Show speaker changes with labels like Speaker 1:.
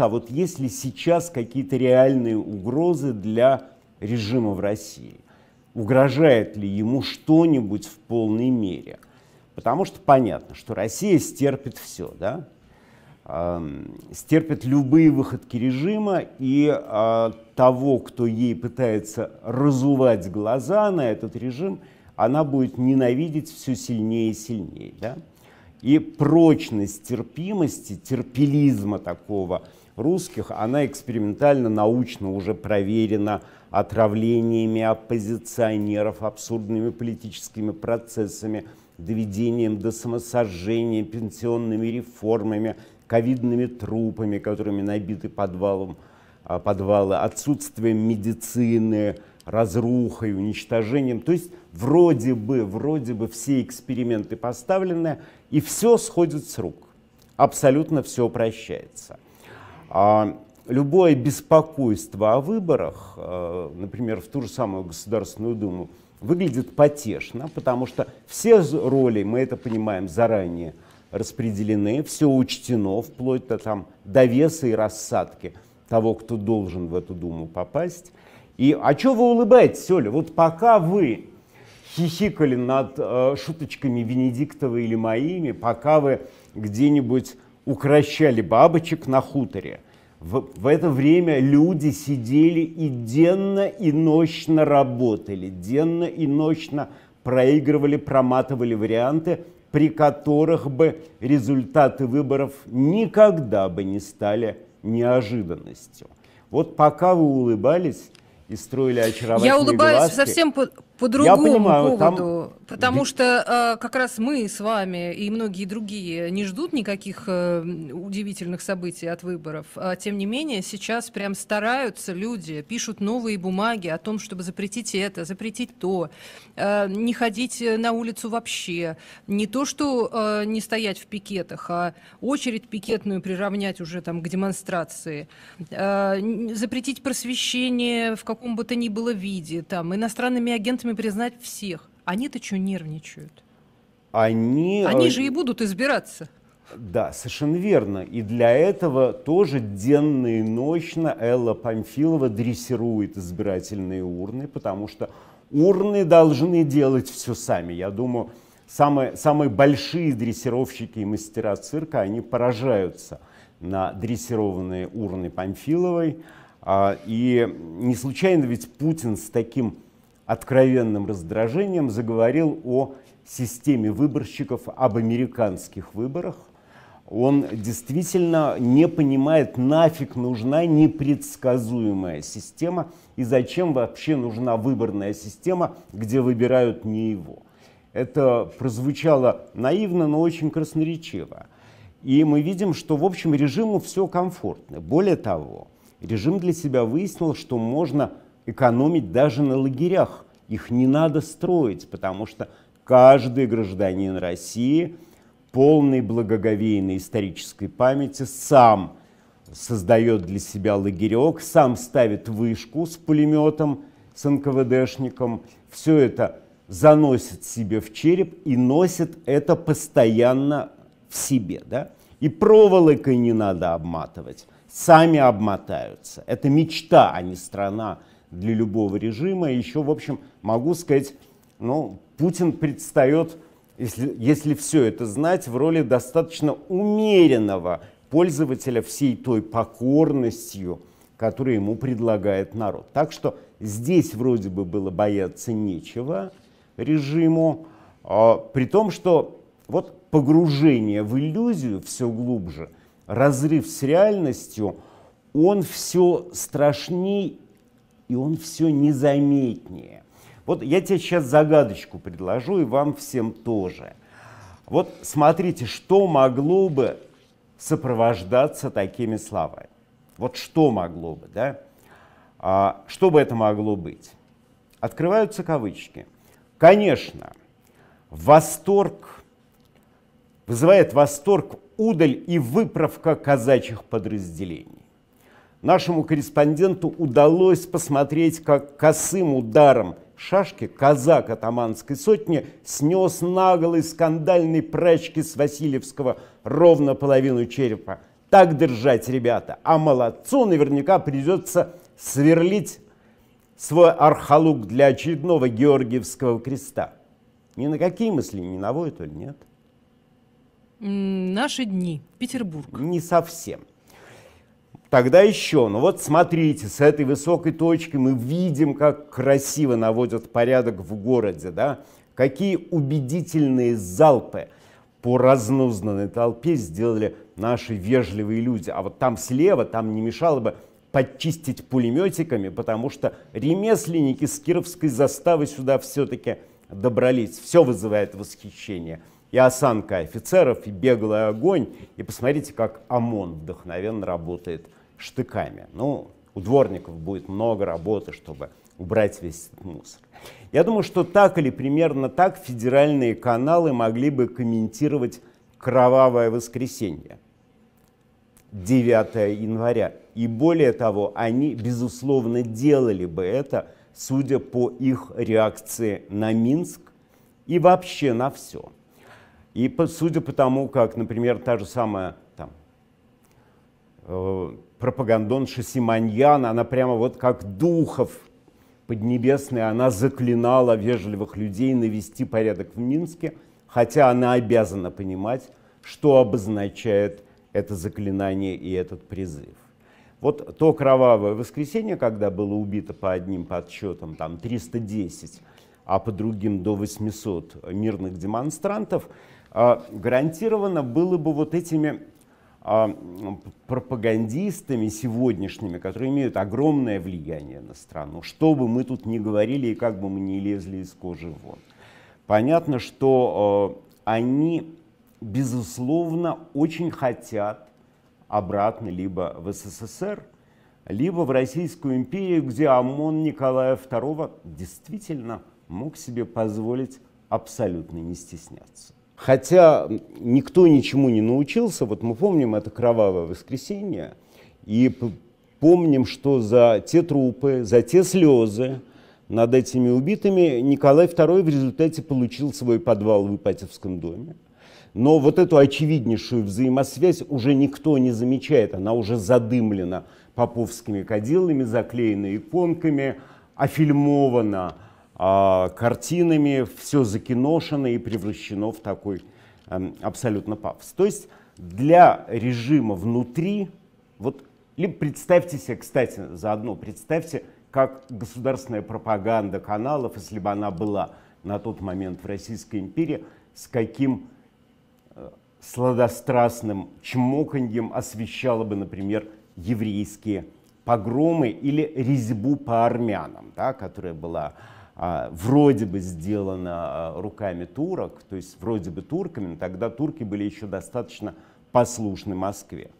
Speaker 1: А вот есть ли сейчас какие-то реальные угрозы для режима в России? Угрожает ли ему что-нибудь в полной мере? Потому что понятно, что Россия стерпит все, да? стерпит любые выходки режима и а, того, кто ей пытается разувать глаза на этот режим, она будет ненавидеть все сильнее и сильнее. Да? И прочность терпимости, терпелизма такого – русских, она экспериментально-научно уже проверена отравлениями оппозиционеров, абсурдными политическими процессами, доведением до самосожжения, пенсионными реформами, ковидными трупами, которыми набиты подвалом, а, подвалы, отсутствием медицины, разрухой, уничтожением. То есть вроде бы, вроде бы все эксперименты поставлены, и все сходит с рук. Абсолютно все упрощается а любое беспокойство о выборах, э, например, в ту же самую Государственную Думу, выглядит потешно, потому что все роли, мы это понимаем заранее, распределены, все учтено, вплоть до, там, до и рассадки того, кто должен в эту Думу попасть. И а что вы улыбаетесь, Оля? Вот пока вы хихикали над э, шуточками Венедиктова или моими, пока вы где-нибудь укращали бабочек на хуторе. В, в это время люди сидели и денно и ночно работали, денно и ночно проигрывали, проматывали варианты, при которых бы результаты выборов никогда бы не стали неожиданностью. Вот пока вы улыбались и строили очаровательные Я улыбаюсь глазки, совсем по, по другому Я понимаю, поводу, там... потому что э, как раз мы с вами и многие другие не ждут никаких э, удивительных событий от выборов. А, тем не менее, сейчас прям стараются люди, пишут новые бумаги о том, чтобы запретить это, запретить то, э, не ходить на улицу вообще, не то, что э, не стоять в пикетах, а очередь пикетную приравнять уже там к демонстрации, э, запретить просвещение в каком бы то ни было виде, там иностранными агентами должны признать всех. Они-то что нервничают? Они... Э, они же и будут избираться. Да, совершенно верно. И для этого тоже денно и ночно Элла Памфилова дрессирует избирательные урны, потому что урны должны делать все сами. Я думаю, самые, самые большие дрессировщики и мастера цирка, они поражаются на дрессированные урны Памфиловой. А, и не случайно ведь Путин с таким откровенным раздражением заговорил о системе выборщиков, об американских выборах. Он действительно не понимает, нафиг нужна непредсказуемая система и зачем вообще нужна выборная система, где выбирают не его. Это прозвучало наивно, но очень красноречиво. И мы видим, что, в общем, режиму все комфортно. Более того, режим для себя выяснил, что можно экономить даже на лагерях. Их не надо строить, потому что каждый гражданин России полной благоговейной исторической памяти сам создает для себя лагерек, сам ставит вышку с пулеметом, с НКВДшником, все это заносит себе в череп и носит это постоянно в себе. Да? И проволокой не надо обматывать, сами обмотаются. Это мечта, а не страна, для любого режима. Еще, в общем, могу сказать, ну, Путин предстает, если, если все это знать, в роли достаточно умеренного пользователя всей той покорностью, которую ему предлагает народ. Так что здесь вроде бы было бояться нечего режиму, а, при том, что вот погружение в иллюзию все глубже, разрыв с реальностью, он все страшнее и он все незаметнее. Вот я тебе сейчас загадочку предложу, и вам всем тоже. Вот смотрите, что могло бы сопровождаться такими словами. Вот что могло бы, да? А, что бы это могло быть? Открываются кавычки. Конечно, восторг вызывает восторг удаль и выправка казачьих подразделений нашему корреспонденту удалось посмотреть, как косым ударом шашки казак атаманской сотни снес наголо из скандальной прачки с Васильевского ровно половину черепа. Так держать, ребята, а молодцу наверняка придется сверлить свой архалук для очередного Георгиевского креста. Ни на какие мысли не наводит или нет? Наши дни, Петербург. Не совсем. Тогда еще, ну вот смотрите, с этой высокой точки мы видим, как красиво наводят порядок в городе, да? Какие убедительные залпы по разнузнанной толпе сделали наши вежливые люди. А вот там слева, там не мешало бы подчистить пулеметиками, потому что ремесленники с кировской заставы сюда все-таки добрались. Все вызывает восхищение. И осанка офицеров, и беглый огонь. И посмотрите, как ОМОН вдохновенно работает – штыками. Ну, у дворников будет много работы, чтобы убрать весь этот мусор. Я думаю, что так или примерно так федеральные каналы могли бы комментировать «Кровавое воскресенье» 9 января. И более того, они, безусловно, делали бы это, судя по их реакции на Минск и вообще на все. И судя по тому, как, например, та же самая там, Э, пропагандонша Симоньян, она прямо вот как духов поднебесные, она заклинала вежливых людей навести порядок в Минске, хотя она обязана понимать, что обозначает это заклинание и этот призыв. Вот то кровавое воскресенье, когда было убито по одним подсчетам там 310, а по другим до 800 мирных демонстрантов, э, гарантированно было бы вот этими а, пропагандистами сегодняшними, которые имеют огромное влияние на страну, что бы мы тут ни говорили и как бы мы ни лезли из кожи вон. Понятно, что а, они, безусловно, очень хотят обратно либо в СССР, либо в Российскую империю, где ОМОН Николая II действительно мог себе позволить абсолютно не стесняться. Хотя никто ничему не научился, вот мы помним это кровавое воскресенье, и помним, что за те трупы, за те слезы над этими убитыми Николай II в результате получил свой подвал в Ипатьевском доме. Но вот эту очевиднейшую взаимосвязь уже никто не замечает, она уже задымлена поповскими кадилами, заклеена иконками, офильмована а, картинами, все закиношено и превращено в такой эм, абсолютно пафос. То есть для режима внутри, вот либо представьте себе, кстати, заодно представьте, как государственная пропаганда каналов, если бы она была на тот момент в Российской империи, с каким э, сладострастным чмоканьем освещала бы, например, еврейские погромы или резьбу по армянам, да, которая была а, вроде бы сделано а, руками турок, то есть вроде бы турками, тогда турки были еще достаточно послушны Москве.